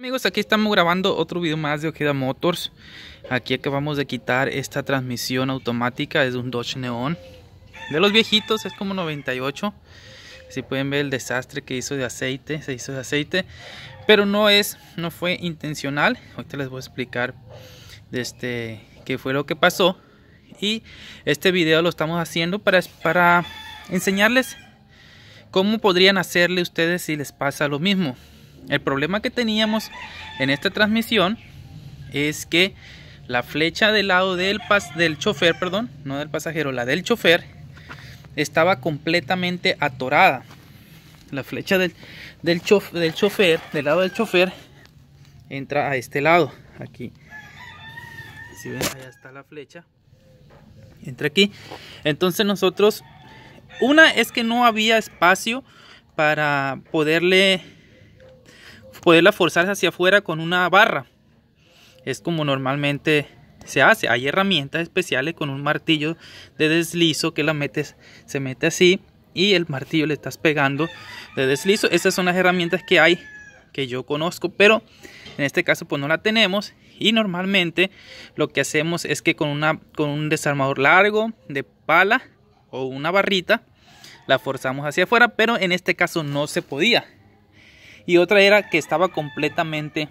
Amigos, aquí estamos grabando otro video más de Ojeda Motors. Aquí acabamos de quitar esta transmisión automática, es un Dodge Neon. De los viejitos es como 98. Si pueden ver el desastre que hizo de aceite, se hizo de aceite. Pero no es, no fue intencional. Ahorita les voy a explicar este, qué fue lo que pasó. Y este video lo estamos haciendo para, para enseñarles cómo podrían hacerle ustedes si les pasa lo mismo. El problema que teníamos en esta transmisión es que la flecha del lado del, pas del chofer, perdón, no del pasajero, la del chofer, estaba completamente atorada. La flecha del, del, del chofer, del lado del chofer, entra a este lado, aquí. Si ven, allá está la flecha. Entra aquí. Entonces nosotros, una es que no había espacio para poderle poderla forzar hacia afuera con una barra. Es como normalmente se hace. Hay herramientas especiales con un martillo de deslizo que la metes, se mete así y el martillo le estás pegando de deslizo. Esas son las herramientas que hay que yo conozco, pero en este caso pues no la tenemos y normalmente lo que hacemos es que con, una, con un desarmador largo de pala o una barrita la forzamos hacia afuera, pero en este caso no se podía y otra era que estaba completamente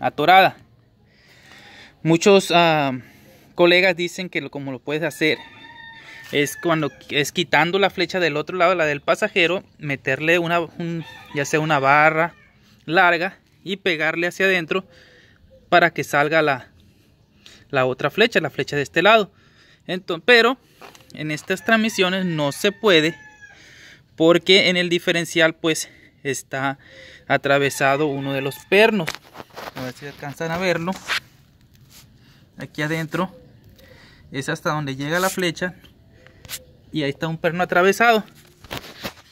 atorada. Muchos ah, colegas dicen que lo, como lo puedes hacer es cuando es quitando la flecha del otro lado, la del pasajero, meterle una ya sea una barra larga y pegarle hacia adentro para que salga la, la otra flecha, la flecha de este lado. Entonces, pero en estas transmisiones no se puede porque en el diferencial pues está atravesado uno de los pernos. A ver si alcanzan a verlo. Aquí adentro es hasta donde llega la flecha y ahí está un perno atravesado.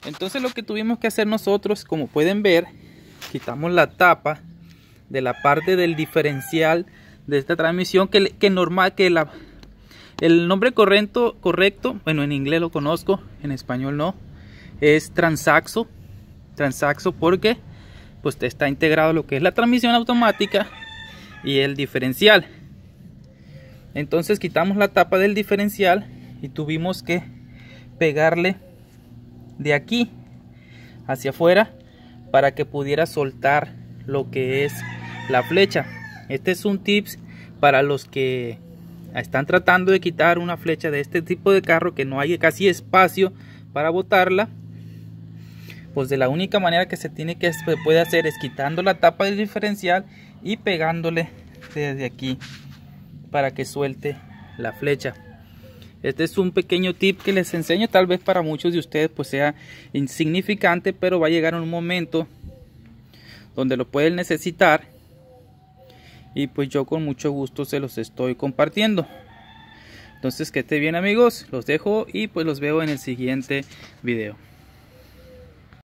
Entonces lo que tuvimos que hacer nosotros, como pueden ver, quitamos la tapa de la parte del diferencial de esta transmisión que, que normal que la el nombre correcto correcto bueno en inglés lo conozco en español no es transaxo Transaxo porque pues está integrado lo que es la transmisión automática y el diferencial. Entonces quitamos la tapa del diferencial y tuvimos que pegarle de aquí hacia afuera para que pudiera soltar lo que es la flecha. Este es un tips para los que están tratando de quitar una flecha de este tipo de carro que no hay casi espacio para botarla pues de la única manera que se tiene que puede hacer es quitando la tapa del diferencial y pegándole desde aquí para que suelte la flecha este es un pequeño tip que les enseño tal vez para muchos de ustedes pues sea insignificante pero va a llegar un momento donde lo pueden necesitar y pues yo con mucho gusto se los estoy compartiendo entonces que esté bien amigos los dejo y pues los veo en el siguiente video